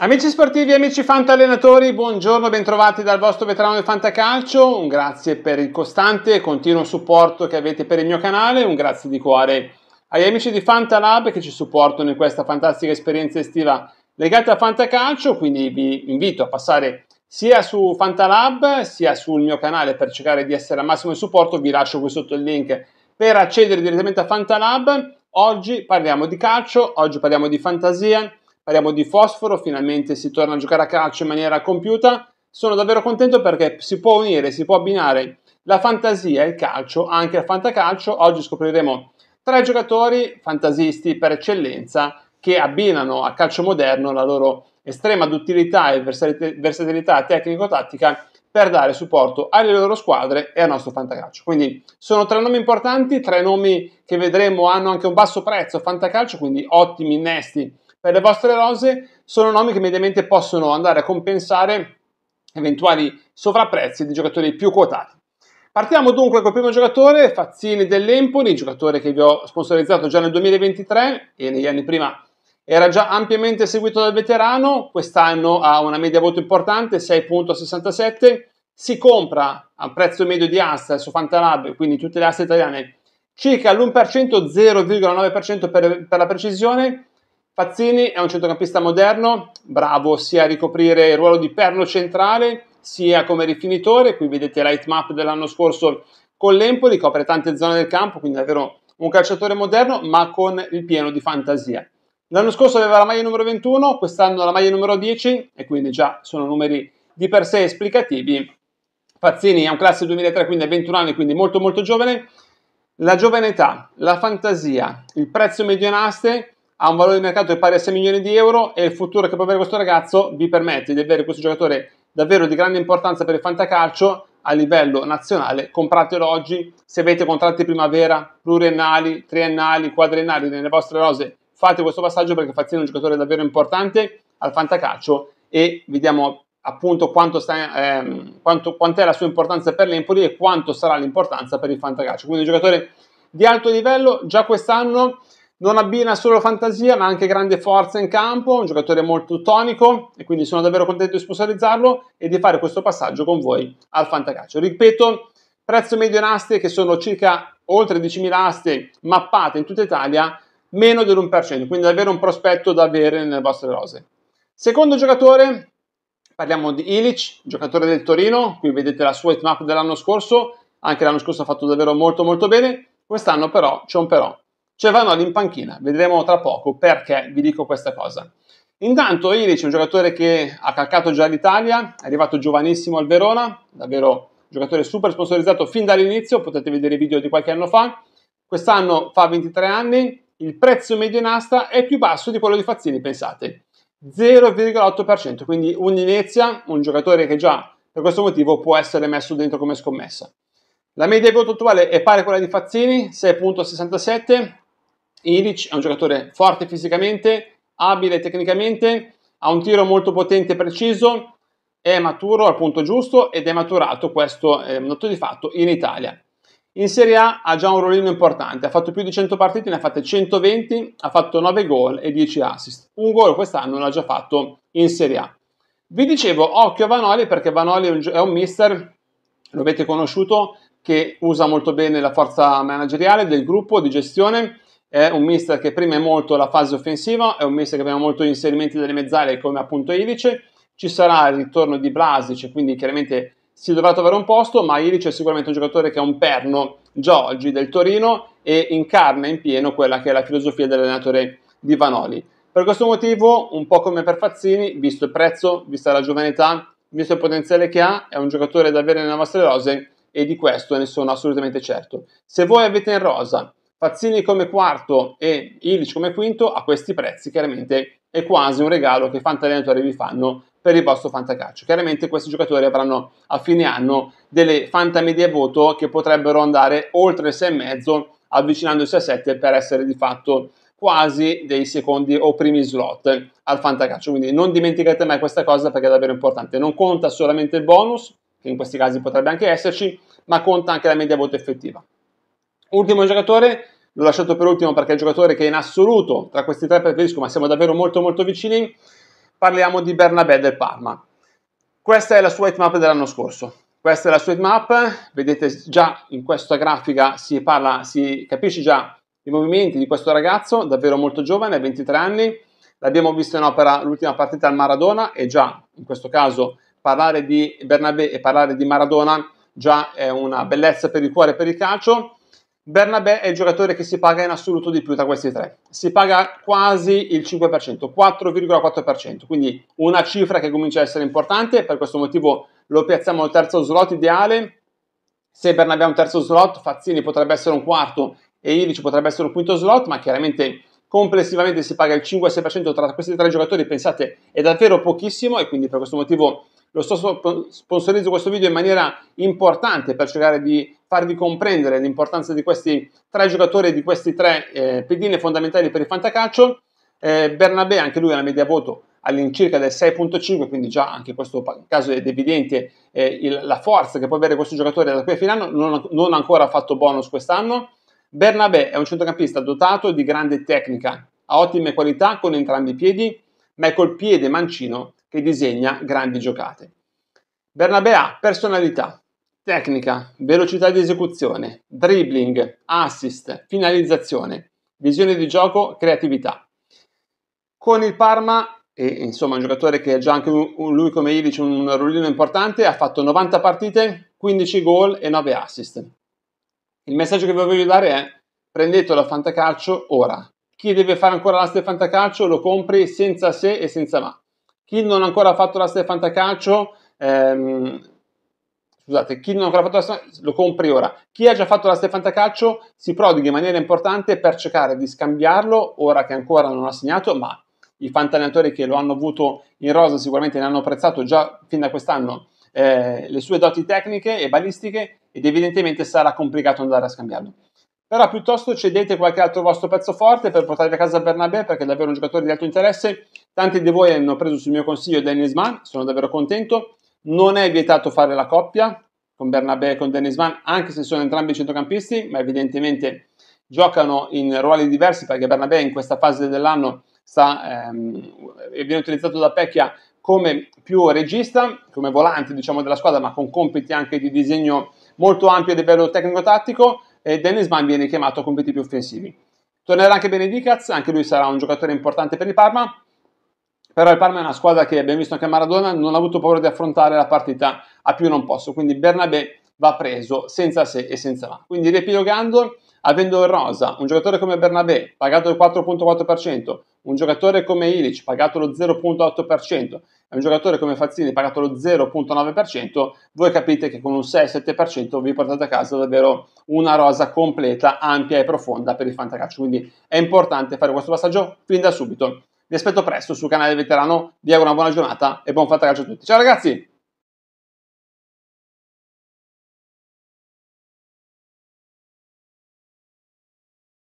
Amici sportivi amici fantallenatori, buongiorno, bentrovati dal vostro veterano del Fantacalcio, un grazie per il costante e continuo supporto che avete per il mio canale, un grazie di cuore agli amici di Fantalab che ci supportano in questa fantastica esperienza estiva legata al Fantacalcio, quindi vi invito a passare sia su Fantalab sia sul mio canale per cercare di essere al massimo di supporto, vi lascio qui sotto il link per accedere direttamente a Fantalab. Oggi parliamo di calcio, oggi parliamo di fantasia, parliamo di fosforo, finalmente si torna a giocare a calcio in maniera compiuta. Sono davvero contento perché si può unire, si può abbinare la fantasia e il calcio anche al fantacalcio. Oggi scopriremo tre giocatori fantasisti per eccellenza che abbinano a calcio moderno la loro estrema duttilità e versatilità tecnico-tattica per dare supporto alle loro squadre e al nostro fantacalcio. Quindi sono tre nomi importanti, tre nomi che vedremo hanno anche un basso prezzo fantacalcio, quindi ottimi innesti per le vostre rose sono nomi che mediamente possono andare a compensare eventuali sovrapprezzi di giocatori più quotati. Partiamo dunque col primo giocatore, Fazzini dell'Empoli, giocatore che vi ho sponsorizzato già nel 2023 e negli anni prima era già ampiamente seguito dal veterano, quest'anno ha una media voto importante, 6.67, si compra a prezzo medio di asta su Fantalab, quindi tutte le aste italiane, circa l'1%, 0,9% per, per la precisione, Fazzini è un centrocampista moderno, bravo sia a ricoprire il ruolo di perno centrale sia come rifinitore, qui vedete la map dell'anno scorso con l'Empoli, copre tante zone del campo, quindi davvero un calciatore moderno ma con il pieno di fantasia. L'anno scorso aveva la maglia numero 21, quest'anno la maglia numero 10 e quindi già sono numeri di per sé esplicativi. Pazzini è un classe 2003, quindi ha 21 anni, quindi molto molto giovane. La giovane età, la fantasia, il prezzo medio in aste ha un valore di mercato pari a 6 milioni di euro e il futuro che può avere questo ragazzo vi permette di avere questo giocatore davvero di grande importanza per il fantacalcio a livello nazionale. Compratelo oggi, se avete contratti primavera, pluriennali, triennali, quadriennali nelle vostre rose, fate questo passaggio perché Fazzini è un giocatore davvero importante al fantacalcio e vediamo appunto quanto sta, ehm, quanto, quant'è la sua importanza per l'Empoli e quanto sarà l'importanza per il fantacalcio. Quindi un giocatore di alto livello già quest'anno non abbina solo fantasia, ma anche grande forza in campo, un giocatore molto tonico e quindi sono davvero contento di sponsorizzarlo e di fare questo passaggio con voi al Fantacaccio. Ripeto, prezzo medio in aste che sono circa oltre 10.000 aste mappate in tutta Italia, meno dell'1%, quindi davvero un prospetto da avere nelle vostre rose. Secondo giocatore, parliamo di Ilic, giocatore del Torino, qui vedete la sua hitmap dell'anno scorso, anche l'anno scorso ha fatto davvero molto molto bene, quest'anno però c'è un però. Cioè vanno all'impanchina. vedremo tra poco perché vi dico questa cosa. Intanto Iri c'è un giocatore che ha calcato già l'Italia, è arrivato giovanissimo al Verona, davvero un giocatore super sponsorizzato fin dall'inizio, potete vedere i video di qualche anno fa. Quest'anno fa 23 anni, il prezzo medio in asta è più basso di quello di Fazzini, pensate. 0,8%, quindi un Inezia, un giocatore che già per questo motivo può essere messo dentro come scommessa. La media di voto attuale è pari a quella di Fazzini, 6,67, Ilic è un giocatore forte fisicamente, abile tecnicamente, ha un tiro molto potente e preciso, è maturo al punto giusto ed è maturato, questo è un di fatto, in Italia. In Serie A ha già un ruolino importante, ha fatto più di 100 partite, ne ha fatte 120, ha fatto 9 gol e 10 assist. Un gol quest'anno l'ha già fatto in Serie A. Vi dicevo, occhio a Vanoli perché Vanoli è un, è un mister, lo avete conosciuto, che usa molto bene la forza manageriale del gruppo, di gestione, è un mister che prima è molto la fase offensiva, è un mister che preme molto gli inserimenti delle mezzale come appunto Ivice, ci sarà il ritorno di Blasic, quindi chiaramente si dovrà trovare un posto, ma Ivic è sicuramente un giocatore che è un perno già oggi del Torino e incarna in pieno quella che è la filosofia dell'allenatore di Vanoli. Per questo motivo, un po' come per Fazzini, visto il prezzo, vista la giovanità, visto il potenziale che ha, è un giocatore da avere nelle nostre rose e di questo ne sono assolutamente certo. Se voi avete in rosa Pazzini come quarto e Ilic come quinto, a questi prezzi chiaramente è quasi un regalo che i fantalentatori vi fanno per il vostro fantacaccio. Chiaramente questi giocatori avranno a fine anno delle fantamedie voto che potrebbero andare oltre il 6,5 avvicinandosi a 7 per essere di fatto quasi dei secondi o primi slot al fantacaccio. Quindi non dimenticate mai questa cosa perché è davvero importante. Non conta solamente il bonus, che in questi casi potrebbe anche esserci, ma conta anche la media voto effettiva. Ultimo giocatore l'ho lasciato per ultimo perché è il giocatore che in assoluto tra questi tre preferisco, ma siamo davvero molto molto vicini, parliamo di Bernabé del Parma. Questa è la sua heatmap dell'anno scorso. Questa è la sua heatmap, vedete già in questa grafica si parla, si capisce già i movimenti di questo ragazzo, davvero molto giovane, 23 anni. L'abbiamo visto in opera l'ultima partita al Maradona e già in questo caso parlare di Bernabé e parlare di Maradona già è una bellezza per il cuore e per il calcio. Bernabé è il giocatore che si paga in assoluto di più tra questi tre. Si paga quasi il 5%, 4,4%, quindi una cifra che comincia ad essere importante, per questo motivo lo piazziamo al terzo slot ideale. Se Bernabé è un terzo slot, Fazzini potrebbe essere un quarto e Ivici potrebbe essere un quinto slot, ma chiaramente complessivamente si paga il 5-6% tra questi tre giocatori, pensate, è davvero pochissimo e quindi per questo motivo lo sto questo video in maniera importante per cercare di farvi comprendere l'importanza di questi tre giocatori e di questi tre eh, pedine fondamentali per il fantacalcio. Eh, Bernabé, anche lui ha una media voto all'incirca del 6.5, quindi già anche in questo caso è evidente eh, il, la forza che può avere questo giocatore da qui a fine anno, non, non ancora ha fatto bonus quest'anno. Bernabé è un centrocampista dotato di grande tecnica, ha ottime qualità con entrambi i piedi, ma è col piede mancino che disegna grandi giocate. Bernabé personalità, tecnica, velocità di esecuzione, dribbling, assist, finalizzazione, visione di gioco, creatività. Con il Parma, e insomma un giocatore che ha già anche lui come Ivic un rullino importante, ha fatto 90 partite, 15 gol e 9 assist. Il messaggio che vi voglio dare è prendetelo a Fantacalcio ora. Chi deve fare ancora l'asta l'asse Fantacalcio lo compri senza se e senza ma. Chi non ha ancora fatto la Stefan fantacalcio, ehm, scusate, chi non ha ancora fatto l'asse lo compri ora. Chi ha già fatto la Stefan fantacalcio si prodiga in maniera importante per cercare di scambiarlo ora che ancora non ha segnato, ma i fantallenatori che lo hanno avuto in rosa sicuramente ne hanno apprezzato già fin da quest'anno eh, le sue doti tecniche e balistiche ed evidentemente sarà complicato andare a scambiarlo. Però piuttosto cedete qualche altro vostro pezzo forte per portarvi a casa Bernabé perché è davvero un giocatore di alto interesse Tanti di voi hanno preso sul mio consiglio Dennis Mann, sono davvero contento. Non è vietato fare la coppia con Bernabé e con Dennis Mann, anche se sono entrambi centrocampisti, ma evidentemente giocano in ruoli diversi perché Bernabé in questa fase dell'anno sta, ehm, viene utilizzato da Pecchia come più regista, come volante diciamo, della squadra, ma con compiti anche di disegno molto ampio a livello tecnico-tattico e Dennis Mann viene chiamato a compiti più offensivi. Tornerà anche Benedicaz, anche lui sarà un giocatore importante per il Parma, però il Parma è una squadra che abbiamo visto anche a Maradona non ha avuto paura di affrontare la partita a più non posso, quindi Bernabé va preso senza se e senza ma. Quindi riepilogando, avendo in rosa un giocatore come Bernabé pagato il 4.4%, un giocatore come Ilic pagato lo 0.8% e un giocatore come Fazzini pagato lo 0.9%, voi capite che con un 6-7% vi portate a casa davvero una rosa completa, ampia e profonda per il fantacalcio. Quindi è importante fare questo passaggio fin da subito vi aspetto presto sul canale Veterano, vi auguro una buona giornata e buon fatta calcio a tutti. Ciao ragazzi!